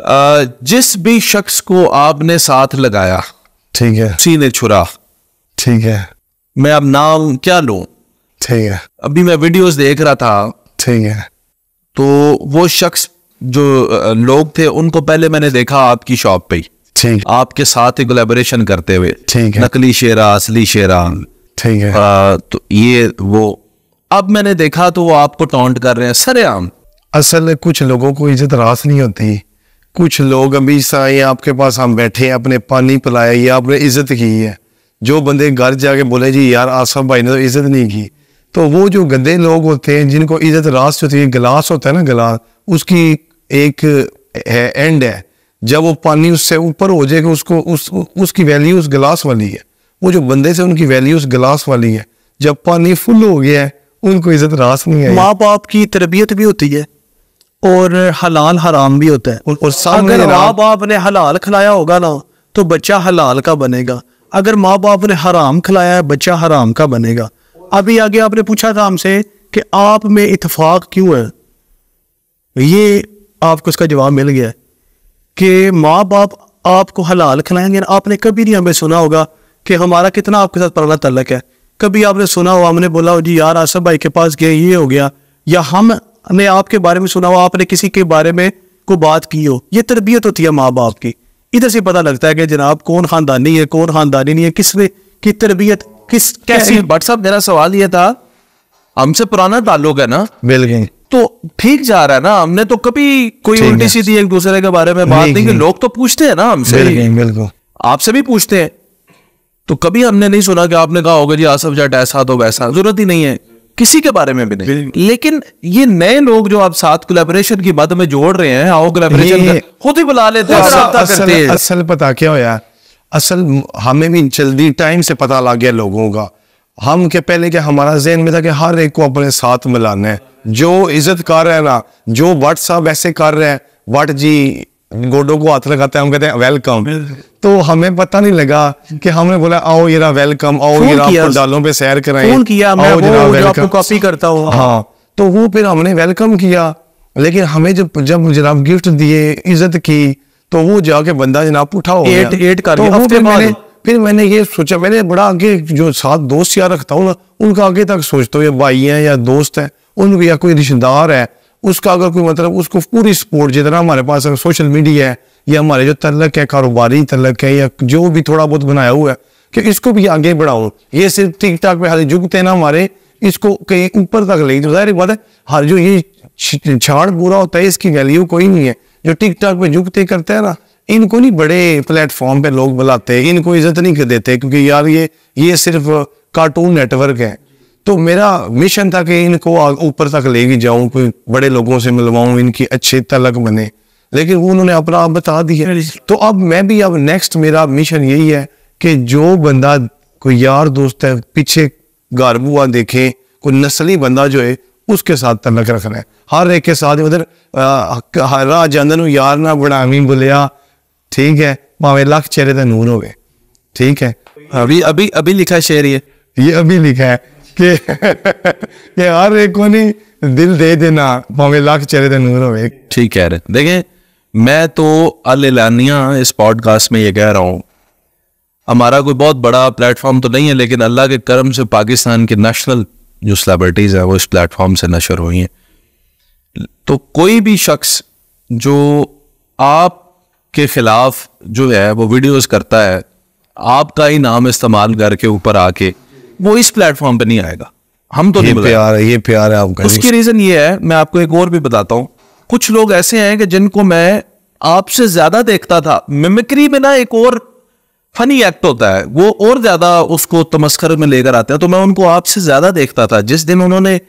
जिस भी शख्स को आपने साथ लगाया ठीक है उसी ने छुरा ठीक है मैं अब नाम क्या लू ठीक है अभी मैं वीडियोस देख रहा था ठीक है तो वो शख्स जो लोग थे उनको पहले मैंने देखा आपकी शॉप पे ठीक आपके साथ ही कोलेबोरेशन करते हुए ठीक है नकली शेरा असली शेरा ठीक है आ, तो ये वो अब मैंने देखा तो वो आपको टॉन्ट कर रहे हैं सरेआम असल कुछ लोगों को इज्जत रास नहीं होती कुछ लोग अभी साए आपके पास हम बैठे आपने पानी पिलाया या आपने इज्जत की है जो बंदे घर जाके बोले जी यार आसफ भाई ने तो इज्जत नहीं की तो वो जो गंदे लोग होते हैं जिनको इज्जत रास्त होती है गिलास होता है ना गिलास उसकी एक है एंड है जब वो पानी उससे ऊपर हो जाएगा उसको उस उसकी वैल्यू उस गिलास वाली है वो जो बंदे से उनकी वैल्यू उस गिलास वाली है जब पानी फुल हो गया है उनको इज्जत रास नहीं है माँ बाप की तरबियत भी होती है और हलाल हराम भी होता है और, अगर माँ बाप ने हलाल खिलाया होगा ना तो बच्चा हलाल का बनेगा अगर माँ बाप ने हराम खिलाया है बच्चा हराम का बनेगा अभी आगे आपने पूछा था हमसे कि आप में इतफाक क्यों है ये आपको उसका जवाब मिल गया कि माँ बाप आपको हलाल खिलाएंगे आपने कभी नहीं हमें सुना होगा कि हमारा कितना आपके साथ पुराना तलक है कभी आपने सुना हो हमने बोला हो जी यार आसफ भाई के पास गए ये हो गया या हम हमने आपके बारे में सुना हो आपने किसी के बारे में को बात की हो ये तरबियत होती है माँ बाप की इधर से पता लगता है कि जनाब कौन खानदानी है कौन खानदानी नहीं है किसने की तरबियत किस कैसी बट साहब मेरा सवाल यह था हमसे पुराना ताल्लुक है ना मिल गए तो ठीक जा रहा है ना हमने तो कभी कोई उल्टी सीधी एक दूसरे के बारे में बात नहीं नहीं। लोग तो पूछते हैं ना हमसे आपसे भी पूछते हैं तो कभी हमने नहीं सुना कि आपने कहा होगा जी आसफ जट ऐसा तो वैसा जरूरत ही नहीं है किसी के बारे में भी नहीं लेकिन ये नए लोग जो आप साथ कोलेबोरेशन की मद में जोड़ रहे हैं आओ कोलेबोरेशन खुद ही बुला लेते हैं असल, पता क्या होया असल हमें भी जल्दी टाइम से पता लग गया लोगों का हम के पहले क्या हमारा जहन में था कि हर एक को अपने साथ मिलाना है जो इज्जत कर रहे हैं ना जो व्हाट्सअप ऐसे कर रहे हैं वट जी गोडो को हाथ लगाते हैं हम कहते हैं वेलकम तो हमें पता नहीं लगा कि हमने बोला आओ ये वेलकम आओ ये डालों पे सैर कराए फोन किया मैं वो जो आपको कॉपी करता हूँ हाँ तो वो फिर हमने वेलकम किया लेकिन हमें जब जब जनाब गिफ्ट दिए इज्जत की तो वो जाके बंदा जनाब उठा हो एट, एट कर तो फिर मैंने फिर मैंने ये सोचा मैंने बड़ा आगे जो साथ दोस्त यार रखता हूँ ना उनका आगे तक सोचता हूँ ये भाई है या दोस्त है उनका या कोई रिश्तेदार है उसका अगर कोई मतलब उसको पूरी सपोर्ट जितना हमारे पास अगर सोशल मीडिया है या हमारे जो तलक है कारोबारी तलक है या जो भी थोड़ा बहुत बनाया हुआ है कि इसको भी आगे बढ़ाओ ये सिर्फ टिक टाक पे हर झुकते ना हमारे इसको कहीं ऊपर तक ले तो जाहिर बात है हर जो ये छाड़ पूरा होता है इसकी वैल्यू कोई नहीं है जो टिक टाक पे झुकते करते हैं ना इनको नहीं बड़े प्लेटफॉर्म पे लोग बुलाते इनको इज्जत नहीं कर देते क्योंकि यार ये ये सिर्फ कार्टून नेटवर्क है तो मेरा मिशन था कि इनको ऊपर तक लेके जाऊं कोई बड़े लोगों से मिलवाऊं इनकी अच्छे तलक बने लेकिन उन्होंने अपना आप बता दिया तो अब मैं भी अब नेक्स्ट मेरा मिशन यही है कि जो बंदा कोई यार दोस्त है पीछे गारबुआ देखे कोई नस्ली बंदा जो है उसके साथ तलक रखना है हर एक के साथ उधर राह जान यार ना बनावी बोलिया ठीक है भावे लख चेहरे का नूर हो ठीक है अभी अभी अभी लिखा शेर ये ये अभी लिखा है के के हर एक को नहीं दिल दे देना पावे लाख चेहरे ते नूर होवे ठीक कह रहे देखें मैं तो अलानिया इस पॉडकास्ट में ये कह रहा हूँ हमारा कोई बहुत बड़ा प्लेटफॉर्म तो नहीं है लेकिन अल्लाह के करम से पाकिस्तान के नेशनल जो सेलिब्रिटीज़ हैं वो इस प्लेटफॉर्म से नशर हुई हैं तो कोई भी शख्स जो आप के ख़िलाफ़ जो है वो वीडियोस करता है आपका ही नाम इस्तेमाल करके ऊपर आके वो इस प्लेटफॉर्म पे नहीं आएगा हम तो ये नहीं प्यार है ये प्यार है आपका उसकी रीजन ये है मैं आपको एक और भी बताता हूँ कुछ लोग ऐसे हैं कि जिनको मैं आपसे ज्यादा देखता था मिमिक्री में ना एक और फनी एक्ट होता है वो और ज्यादा उसको तमस्कर में लेकर आते हैं तो मैं उनको आपसे ज्यादा देखता था जिस दिन उन्होंने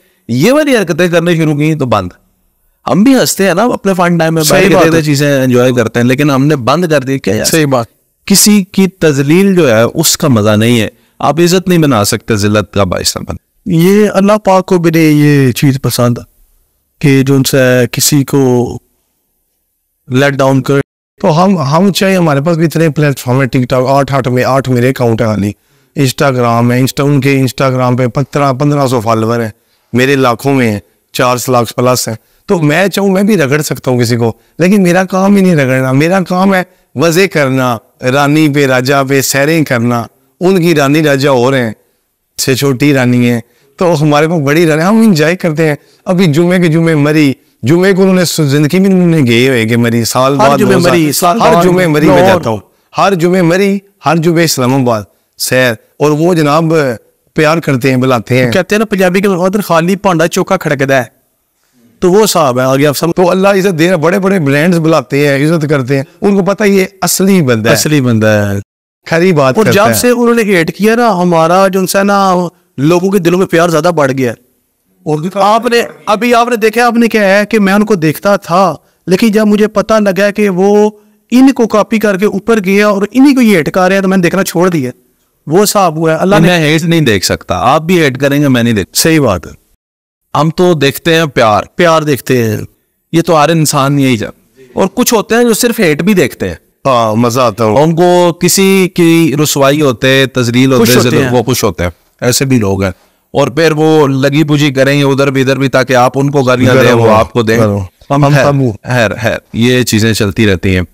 ये वाली हरकतें करने शुरू की तो बंद हम भी हंसते हैं ना अपने फन टाइम में चीजें एंजॉय करते हैं लेकिन हमने बंद कर दी क्या यार सही बात किसी की तजलील जो है उसका मजा नहीं है आप इज्जत नहीं बना सकते जिल्लत का बायस बन ये अल्लाह पाक को नहीं ये चीज़ पसंद कि जो उनसे किसी को लेट डाउन कर तो हम हम चाहे हमारे पास भी इतने प्लेटफॉर्म है टिकटॉक आठ आठ में आठ मेरे अकाउंट है खाली इंस्टाग्राम है इंस्टा उनके इंस्टाग्राम पे पंद्रह पंद्रह सौ फॉलोअर हैं मेरे लाखों में हैं चार लाख प्लस हैं तो मैं चाहूँ मैं भी रगड़ सकता हूँ किसी को लेकिन मेरा काम ही नहीं रगड़ना मेरा काम है वज़े करना रानी पे राजा पे सैरें करना उनकी रानी राजा और हैं से छोटी रानी है तो हमारे को बड़ी रानी हम इंजॉय करते हैं अभी जुमे के जुमे मरी जुमे को उन्होंने जिंदगी में उन्होंने गए हुए कि मरी साल बाद जुमे मरी साल हर जुमे मरी में जाता हूँ हर जुमे मरी हर जुमे इस्लामाबाद सैर और वो जनाब प्यार करते हैं बुलाते हैं कहते हैं ना पंजाबी के उधर खाली भांडा चौका खड़कता है तो वो साहब है आगे आप सब तो अल्लाह इज्जत दे रहे बड़े बड़े ब्रांड्स बुलाते हैं इज्जत करते हैं उनको पता ये असली बंदा है असली बंदा है खरी बात और जब से उन्होंने हेट किया ना हमारा जो सा ना लोगों के दिलों में प्यार ज्यादा बढ़ गया और आपने अभी आपने देखा आपने क्या है कि मैं उनको देखता था लेकिन जब मुझे पता लगा कि वो इनको कॉपी करके ऊपर गया और इन्हीं को ये हेट कर रहे हैं तो मैंने देखना छोड़ दिया वो साहब हुआ है अल्लाह मैं हेट नहीं देख सकता आप भी हेट करेंगे मैं नहीं देख सही बात है हम तो देखते हैं प्यार प्यार देखते हैं ये तो हर इंसान यही जब और कुछ होते हैं जो सिर्फ हेट भी देखते हैं हाँ मजा आता है उनको किसी की रसवाई होते तजलील होते, होते हैं वो खुश होते हैं ऐसे भी लोग हैं और फिर वो लगी बुझी करेंगे उधर भी इधर भी ताकि आप उनको गालियां दें वो आपको दें हम है, है, है, ये चीजें चलती रहती हैं